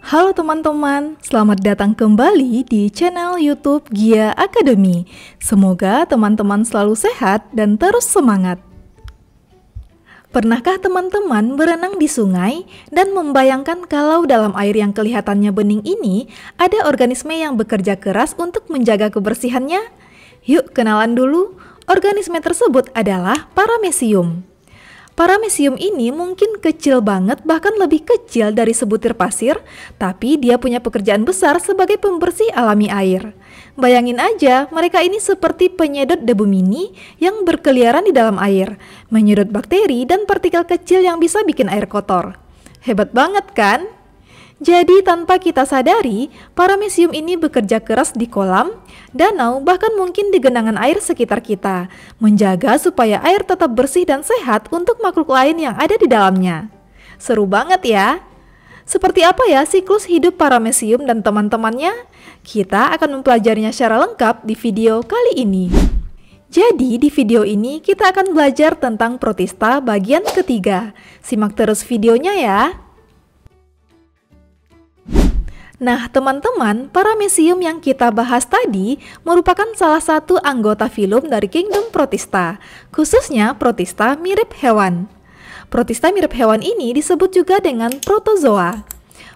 Halo teman-teman, selamat datang kembali di channel YouTube Gia Academy. Semoga teman-teman selalu sehat dan terus semangat. Pernahkah teman-teman berenang di sungai dan membayangkan kalau dalam air yang kelihatannya bening ini ada organisme yang bekerja keras untuk menjaga kebersihannya? Yuk kenalan dulu. Organisme tersebut adalah paramecium. Paramecium ini mungkin kecil banget, bahkan lebih kecil dari sebutir pasir, tapi dia punya pekerjaan besar sebagai pembersih alami air. Bayangin aja, mereka ini seperti penyedot debu mini yang berkeliaran di dalam air, menyedot bakteri dan partikel kecil yang bisa bikin air kotor. Hebat banget kan? Jadi tanpa kita sadari, para mesium ini bekerja keras di kolam, danau, bahkan mungkin di genangan air sekitar kita, menjaga supaya air tetap bersih dan sehat untuk makhluk lain yang ada di dalamnya. Seru banget ya! Seperti apa ya siklus hidup para mesium dan teman-temannya? Kita akan mempelajarinya secara lengkap di video kali ini. Jadi, di video ini kita akan belajar tentang protista bagian ketiga. Simak terus videonya ya! Nah, teman-teman, para mesium yang kita bahas tadi merupakan salah satu anggota filum dari Kingdom Protista, khususnya Protista mirip hewan. Protista mirip hewan ini disebut juga dengan protozoa.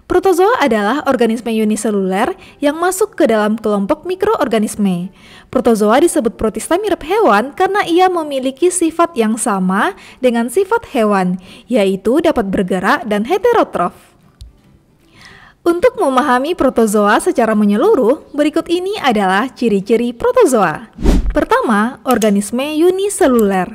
Protozoa adalah organisme uniseluler yang masuk ke dalam kelompok mikroorganisme. Protozoa disebut protista mirip hewan karena ia memiliki sifat yang sama dengan sifat hewan, yaitu dapat bergerak dan heterotrof. Untuk memahami protozoa secara menyeluruh, berikut ini adalah ciri-ciri protozoa. Pertama, organisme uniseluler.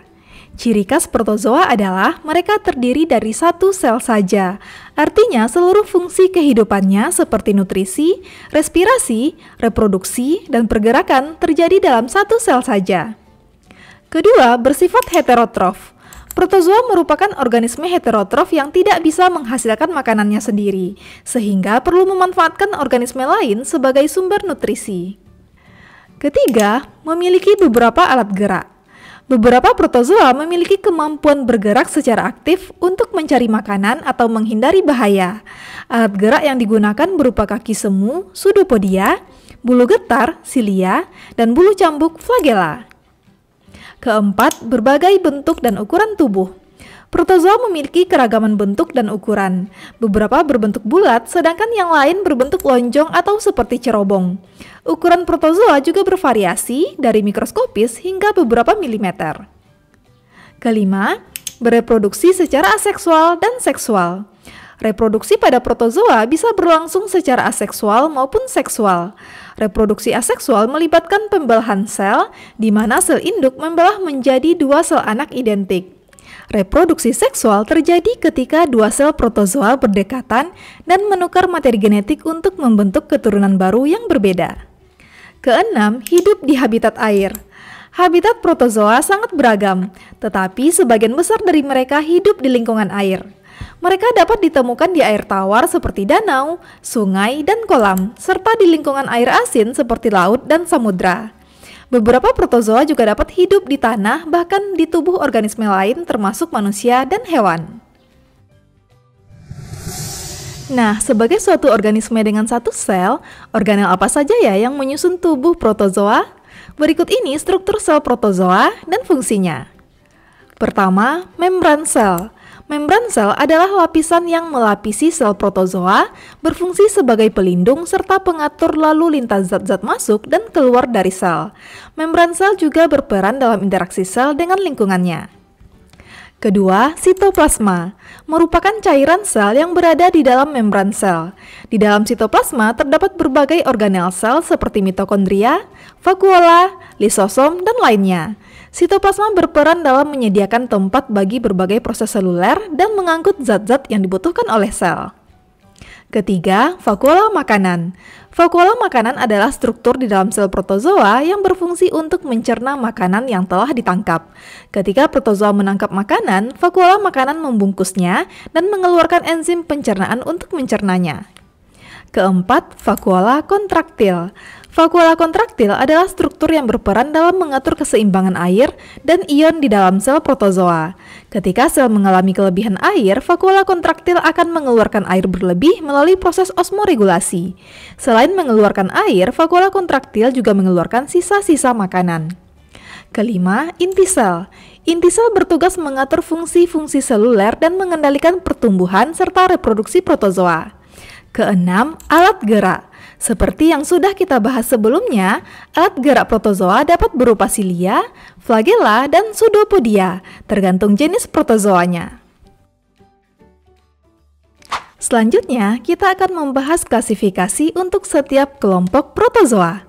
Ciri khas protozoa adalah mereka terdiri dari satu sel saja. Artinya seluruh fungsi kehidupannya seperti nutrisi, respirasi, reproduksi, dan pergerakan terjadi dalam satu sel saja. Kedua, bersifat heterotrof. Protozoa merupakan organisme heterotrof yang tidak bisa menghasilkan makanannya sendiri, sehingga perlu memanfaatkan organisme lain sebagai sumber nutrisi. Ketiga, memiliki beberapa alat gerak. Beberapa protozoa memiliki kemampuan bergerak secara aktif untuk mencari makanan atau menghindari bahaya. Alat gerak yang digunakan berupa kaki semu, sudopodia, bulu getar, silia, dan bulu cambuk flagela. Keempat, berbagai bentuk dan ukuran tubuh. Protozoa memiliki keragaman bentuk dan ukuran. Beberapa berbentuk bulat, sedangkan yang lain berbentuk lonjong atau seperti cerobong. Ukuran protozoa juga bervariasi dari mikroskopis hingga beberapa milimeter. Kelima, bereproduksi secara aseksual dan seksual. Reproduksi pada protozoa bisa berlangsung secara aseksual maupun seksual. Reproduksi aseksual melibatkan pembelahan sel, di mana sel induk membelah menjadi dua sel anak identik. Reproduksi seksual terjadi ketika dua sel protozoa berdekatan dan menukar materi genetik untuk membentuk keturunan baru yang berbeda. Keenam, hidup di habitat air. Habitat protozoa sangat beragam, tetapi sebagian besar dari mereka hidup di lingkungan air. Mereka dapat ditemukan di air tawar seperti danau, sungai, dan kolam, serta di lingkungan air asin seperti laut dan samudra. Beberapa protozoa juga dapat hidup di tanah, bahkan di tubuh organisme lain termasuk manusia dan hewan. Nah, sebagai suatu organisme dengan satu sel, organel apa saja ya yang menyusun tubuh protozoa? Berikut ini struktur sel protozoa dan fungsinya. Pertama, membran sel. Membran sel adalah lapisan yang melapisi sel protozoa, berfungsi sebagai pelindung serta pengatur lalu lintas zat-zat masuk dan keluar dari sel. Membran sel juga berperan dalam interaksi sel dengan lingkungannya. Kedua, sitoplasma merupakan cairan sel yang berada di dalam membran sel. Di dalam sitoplasma terdapat berbagai organel sel seperti mitokondria, vakuola, lisosom, dan lainnya. Sitoplasma berperan dalam menyediakan tempat bagi berbagai proses seluler dan mengangkut zat-zat yang dibutuhkan oleh sel. Ketiga, vakuola makanan. Vakuola makanan adalah struktur di dalam sel protozoa yang berfungsi untuk mencerna makanan yang telah ditangkap. Ketika protozoa menangkap makanan, vakuola makanan membungkusnya dan mengeluarkan enzim pencernaan untuk mencernanya. Keempat, vakuola kontraktil. Vakuola kontraktil adalah struktur yang berperan dalam mengatur keseimbangan air dan ion di dalam sel protozoa. Ketika sel mengalami kelebihan air, vakuola kontraktil akan mengeluarkan air berlebih melalui proses osmoregulasi. Selain mengeluarkan air, vakuola kontraktil juga mengeluarkan sisa-sisa makanan. Kelima, inti sel. Inti sel bertugas mengatur fungsi-fungsi seluler dan mengendalikan pertumbuhan serta reproduksi protozoa. Keenam, alat gerak. Seperti yang sudah kita bahas sebelumnya, alat gerak protozoa dapat berupa silia, flagela, dan pseudopodia, tergantung jenis protozoanya. Selanjutnya, kita akan membahas klasifikasi untuk setiap kelompok protozoa.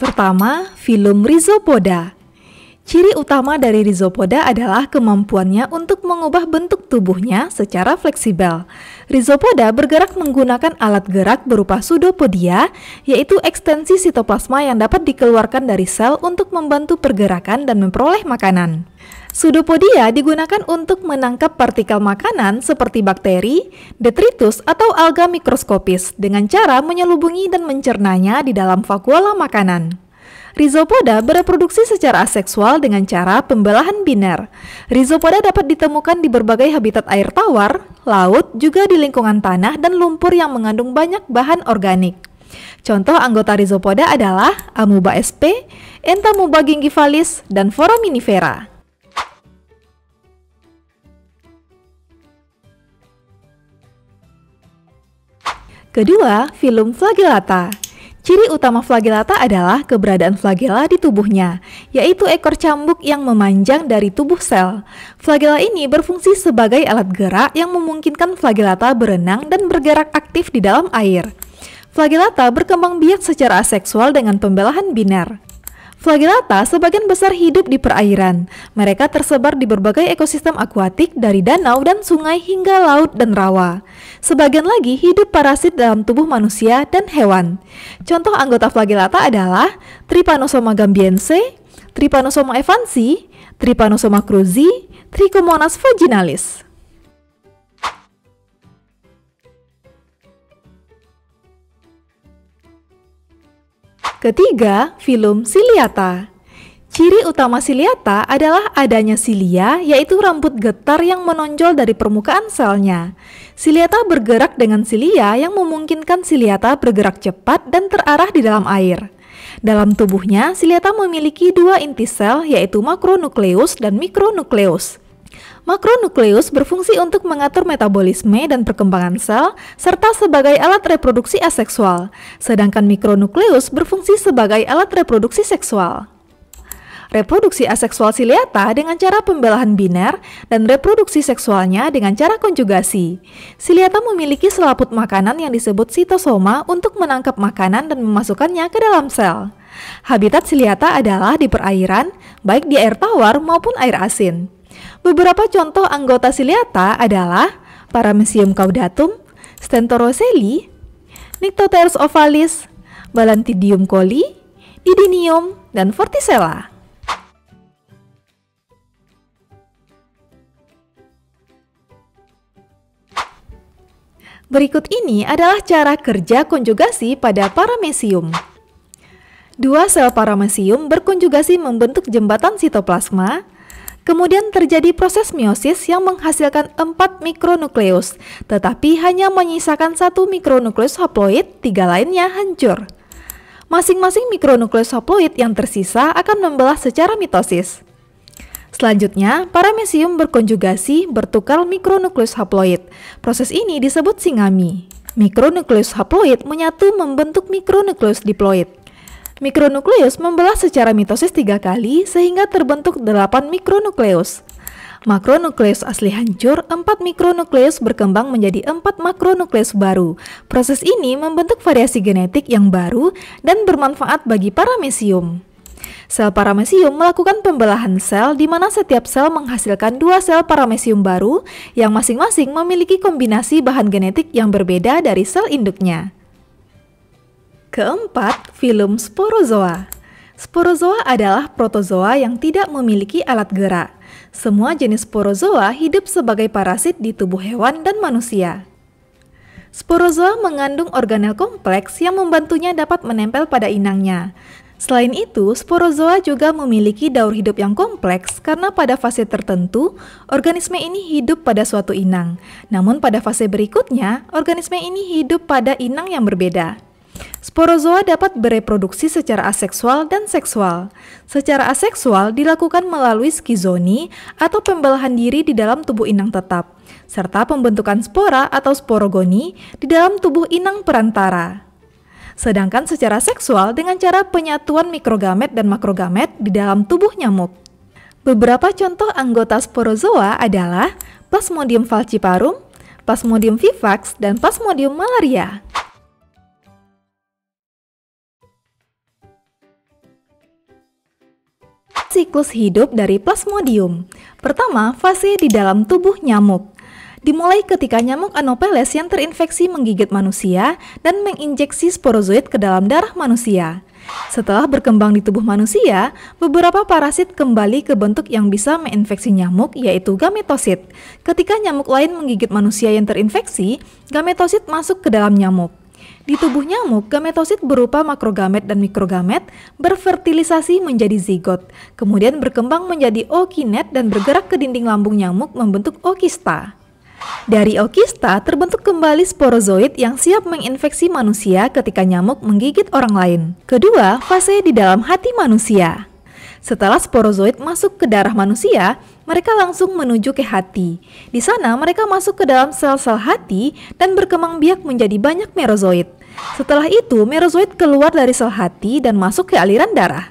Pertama, filum rhizopoda. Ciri utama dari rizopoda adalah kemampuannya untuk mengubah bentuk tubuhnya secara fleksibel. Rizopoda bergerak menggunakan alat gerak berupa sudopodia, yaitu ekstensi sitoplasma yang dapat dikeluarkan dari sel untuk membantu pergerakan dan memperoleh makanan. Sudopodia digunakan untuk menangkap partikel makanan seperti bakteri, detritus, atau alga mikroskopis dengan cara menyelubungi dan mencernanya di dalam vakuola makanan. Rizopoda bereproduksi secara aseksual dengan cara pembelahan biner. Rizopoda dapat ditemukan di berbagai habitat air tawar, laut, juga di lingkungan tanah dan lumpur yang mengandung banyak bahan organik. Contoh anggota rizopoda adalah Amuba sp, Entamuba gingivalis, dan Foraminifera. Kedua, film flagellata. Ciri utama flagelata adalah keberadaan flagela di tubuhnya, yaitu ekor cambuk yang memanjang dari tubuh sel. Flagela ini berfungsi sebagai alat gerak yang memungkinkan flagelata berenang dan bergerak aktif di dalam air. Flagelata berkembang biak secara aseksual dengan pembelahan biner. Flagellata sebagian besar hidup di perairan. Mereka tersebar di berbagai ekosistem akuatik dari danau dan sungai hingga laut dan rawa. Sebagian lagi hidup parasit dalam tubuh manusia dan hewan. Contoh anggota flagellata adalah Trypanosoma gambiense, Trypanosoma evansi, Trypanosoma cruzi, Trichomonas vaginalis. Ketiga, filum ciliata. Ciri utama ciliata adalah adanya silia, yaitu rambut getar yang menonjol dari permukaan selnya. Ciliata bergerak dengan silia yang memungkinkan ciliata bergerak cepat dan terarah di dalam air. Dalam tubuhnya, ciliata memiliki dua inti sel yaitu makronukleus dan mikronukleus. Makronukleus berfungsi untuk mengatur metabolisme dan perkembangan sel, serta sebagai alat reproduksi aseksual, sedangkan mikronukleus berfungsi sebagai alat reproduksi seksual. Reproduksi aseksual siliata dengan cara pembelahan biner dan reproduksi seksualnya dengan cara konjugasi. Siliata memiliki selaput makanan yang disebut sitosoma untuk menangkap makanan dan memasukkannya ke dalam sel. Habitat siliata adalah di perairan, baik di air tawar maupun air asin. Beberapa contoh anggota ciliata adalah Paramecium caudatum, Stentoroseli, Nyctotheres ovalis, Balantidium coli, Didinium, dan Vorticella. Berikut ini adalah cara kerja konjugasi pada paramecium. Dua sel paramecium berkonjugasi membentuk jembatan sitoplasma Kemudian terjadi proses meiosis yang menghasilkan 4 mikronukleus, tetapi hanya menyisakan satu mikronukleus haploid, tiga lainnya hancur. Masing-masing mikronukleus haploid yang tersisa akan membelah secara mitosis. Selanjutnya, para mesium berkonjugasi bertukar mikronukleus haploid. Proses ini disebut singami. Mikronukleus haploid menyatu membentuk mikronukleus diploid. Mikronukleus membelah secara mitosis tiga kali sehingga terbentuk 8 mikronukleus. Makronukleus asli hancur, 4 mikronukleus berkembang menjadi 4 makronukleus baru. Proses ini membentuk variasi genetik yang baru dan bermanfaat bagi paramecium. Sel paramecium melakukan pembelahan sel di mana setiap sel menghasilkan dua sel paramecium baru yang masing-masing memiliki kombinasi bahan genetik yang berbeda dari sel induknya. Keempat, film sporozoa. Sporozoa adalah protozoa yang tidak memiliki alat gerak. Semua jenis sporozoa hidup sebagai parasit di tubuh hewan dan manusia. Sporozoa mengandung organel kompleks yang membantunya dapat menempel pada inangnya. Selain itu, sporozoa juga memiliki daur hidup yang kompleks karena pada fase tertentu, organisme ini hidup pada suatu inang. Namun pada fase berikutnya, organisme ini hidup pada inang yang berbeda. Sporozoa dapat bereproduksi secara aseksual dan seksual. Secara aseksual dilakukan melalui skizoni atau pembelahan diri di dalam tubuh inang tetap, serta pembentukan spora atau sporogoni di dalam tubuh inang perantara. Sedangkan secara seksual dengan cara penyatuan mikrogamet dan makrogamet di dalam tubuh nyamuk. Beberapa contoh anggota sporozoa adalah Plasmodium falciparum, Plasmodium vivax, dan Plasmodium malaria. siklus hidup dari plasmodium. Pertama, fase di dalam tubuh nyamuk. Dimulai ketika nyamuk Anopheles yang terinfeksi menggigit manusia dan menginjeksi sporozoid ke dalam darah manusia. Setelah berkembang di tubuh manusia, beberapa parasit kembali ke bentuk yang bisa menginfeksi nyamuk, yaitu gametosit. Ketika nyamuk lain menggigit manusia yang terinfeksi, gametosit masuk ke dalam nyamuk. Di tubuh nyamuk, gametosit berupa makrogamet dan mikrogamet berfertilisasi menjadi zigot, kemudian berkembang menjadi okinet dan bergerak ke dinding lambung nyamuk membentuk okista. Dari okista terbentuk kembali sporozoid yang siap menginfeksi manusia ketika nyamuk menggigit orang lain. Kedua, fase di dalam hati manusia. Setelah sporozoid masuk ke darah manusia, mereka langsung menuju ke hati. Di sana mereka masuk ke dalam sel-sel hati dan berkembang biak menjadi banyak merozoid. Setelah itu, merozoid keluar dari sel hati dan masuk ke aliran darah.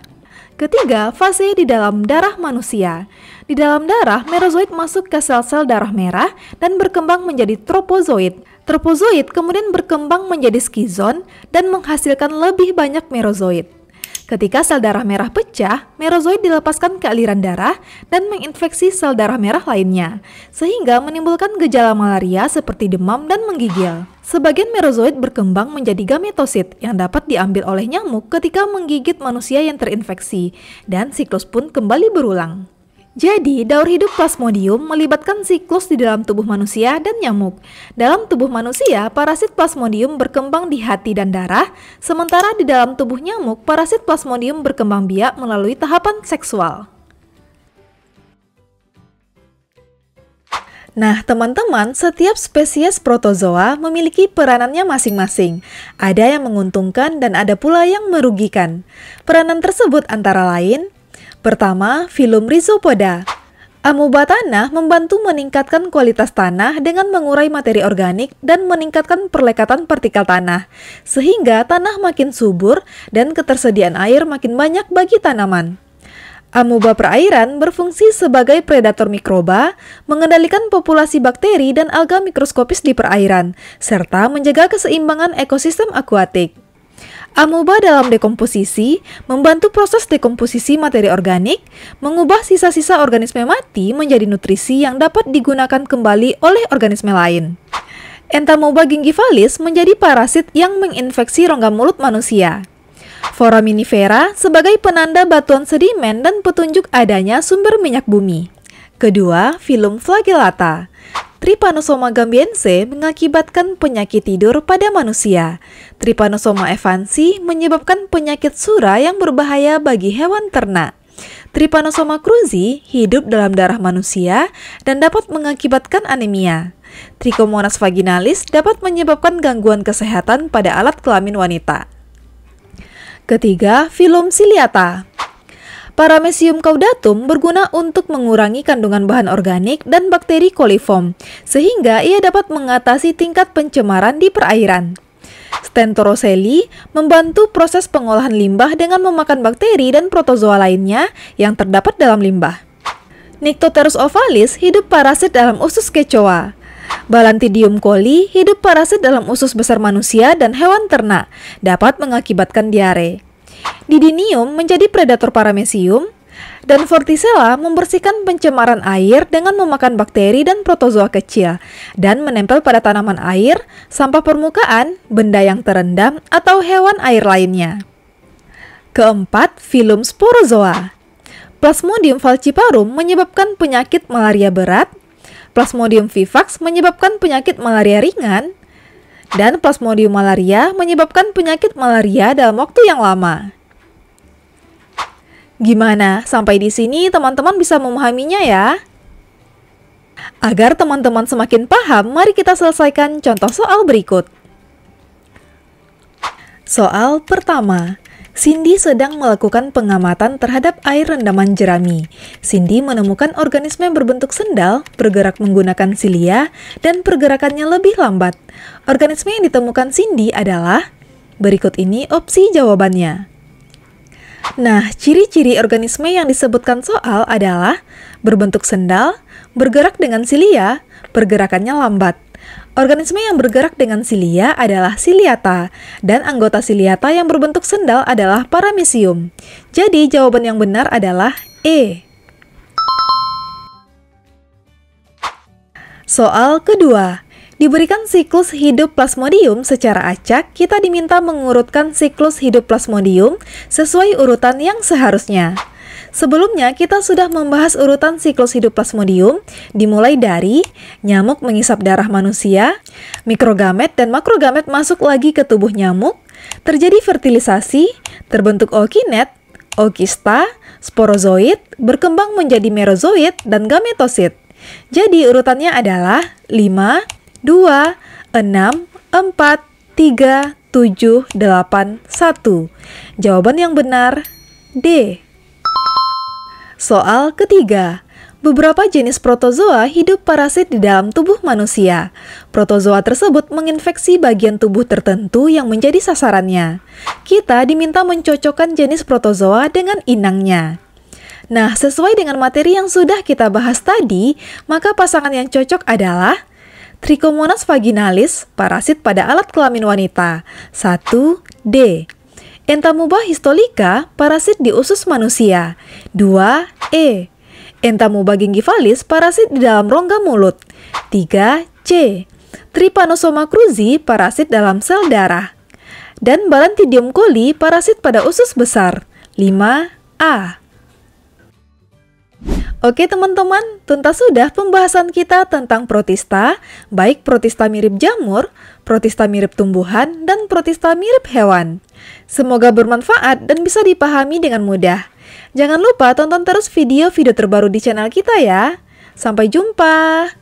Ketiga, fase di dalam darah manusia. Di dalam darah, merozoid masuk ke sel-sel darah merah dan berkembang menjadi tropozoid. Tropozoid kemudian berkembang menjadi skizon dan menghasilkan lebih banyak merozoid. Ketika sel darah merah pecah, merozoid dilepaskan ke aliran darah dan menginfeksi sel darah merah lainnya, sehingga menimbulkan gejala malaria seperti demam dan menggigil. Sebagian merozoid berkembang menjadi gametosit yang dapat diambil oleh nyamuk ketika menggigit manusia yang terinfeksi, dan siklus pun kembali berulang. Jadi, daur hidup plasmodium melibatkan siklus di dalam tubuh manusia dan nyamuk. Dalam tubuh manusia, parasit plasmodium berkembang di hati dan darah, sementara di dalam tubuh nyamuk, parasit plasmodium berkembang biak melalui tahapan seksual. Nah, teman-teman, setiap spesies protozoa memiliki peranannya masing-masing. Ada yang menguntungkan dan ada pula yang merugikan. Peranan tersebut antara lain Pertama, filum rizopoda. Amuba tanah membantu meningkatkan kualitas tanah dengan mengurai materi organik dan meningkatkan perlekatan partikel tanah, sehingga tanah makin subur dan ketersediaan air makin banyak bagi tanaman. Amuba perairan berfungsi sebagai predator mikroba, mengendalikan populasi bakteri dan alga mikroskopis di perairan, serta menjaga keseimbangan ekosistem akuatik. Amuba dalam dekomposisi membantu proses dekomposisi materi organik, mengubah sisa-sisa organisme mati menjadi nutrisi yang dapat digunakan kembali oleh organisme lain. Entamoeba gingivalis menjadi parasit yang menginfeksi rongga mulut manusia. Foraminifera sebagai penanda batuan sedimen dan petunjuk adanya sumber minyak bumi. Kedua, filum flagellata. Trypanosoma gambiense mengakibatkan penyakit tidur pada manusia. Trypanosoma evansi menyebabkan penyakit sura yang berbahaya bagi hewan ternak. Trypanosoma cruzi hidup dalam darah manusia dan dapat mengakibatkan anemia. Trichomonas vaginalis dapat menyebabkan gangguan kesehatan pada alat kelamin wanita. Ketiga, filum ciliata Paramecium caudatum berguna untuk mengurangi kandungan bahan organik dan bakteri koliform, sehingga ia dapat mengatasi tingkat pencemaran di perairan. Stentoroseli membantu proses pengolahan limbah dengan memakan bakteri dan protozoa lainnya yang terdapat dalam limbah. Nyctotherus ovalis hidup parasit dalam usus kecoa. Balantidium coli hidup parasit dalam usus besar manusia dan hewan ternak, dapat mengakibatkan diare. Didinium menjadi predator paramecium, dan Vorticella membersihkan pencemaran air dengan memakan bakteri dan protozoa kecil dan menempel pada tanaman air, sampah permukaan, benda yang terendam, atau hewan air lainnya. Keempat, filum sporozoa. Plasmodium falciparum menyebabkan penyakit malaria berat, Plasmodium vivax menyebabkan penyakit malaria ringan, dan Plasmodium malaria menyebabkan penyakit malaria dalam waktu yang lama. Gimana? Sampai di sini teman-teman bisa memahaminya ya? Agar teman-teman semakin paham, mari kita selesaikan contoh soal berikut. Soal pertama, Cindy sedang melakukan pengamatan terhadap air rendaman jerami. Cindy menemukan organisme berbentuk sendal, bergerak menggunakan silia, dan pergerakannya lebih lambat. Organisme yang ditemukan Cindy adalah... Berikut ini opsi jawabannya. Nah, ciri-ciri organisme yang disebutkan soal adalah berbentuk sendal, bergerak dengan silia, pergerakannya lambat. Organisme yang bergerak dengan silia adalah siliata, dan anggota siliata yang berbentuk sendal adalah paramecium Jadi, jawaban yang benar adalah E. Soal kedua, Diberikan siklus hidup plasmodium secara acak, kita diminta mengurutkan siklus hidup plasmodium sesuai urutan yang seharusnya. Sebelumnya, kita sudah membahas urutan siklus hidup plasmodium, dimulai dari nyamuk mengisap darah manusia, mikrogamet dan makrogamet masuk lagi ke tubuh nyamuk, terjadi fertilisasi, terbentuk okinet, okista, sporozoid, berkembang menjadi merozoid, dan gametosit. Jadi urutannya adalah 5, 2, 6, 4, 3, 7, 8, 1. Jawaban yang benar D. Soal ketiga. Beberapa jenis protozoa hidup parasit di dalam tubuh manusia. Protozoa tersebut menginfeksi bagian tubuh tertentu yang menjadi sasarannya. Kita diminta mencocokkan jenis protozoa dengan inangnya. Nah, sesuai dengan materi yang sudah kita bahas tadi, maka pasangan yang cocok adalah Trichomonas vaginalis, parasit pada alat kelamin wanita. 1D. Entamuba histolika, parasit di usus manusia. 2E. Entamuba gingivalis, parasit di dalam rongga mulut. 3C. Trypanosoma cruzi, parasit dalam sel darah. Dan Balantidium coli, parasit pada usus besar. 5A. Oke teman-teman, tuntas sudah pembahasan kita tentang protista, baik protista mirip jamur, protista mirip tumbuhan, dan protista mirip hewan. Semoga bermanfaat dan bisa dipahami dengan mudah. Jangan lupa tonton terus video-video terbaru di channel kita ya. Sampai jumpa!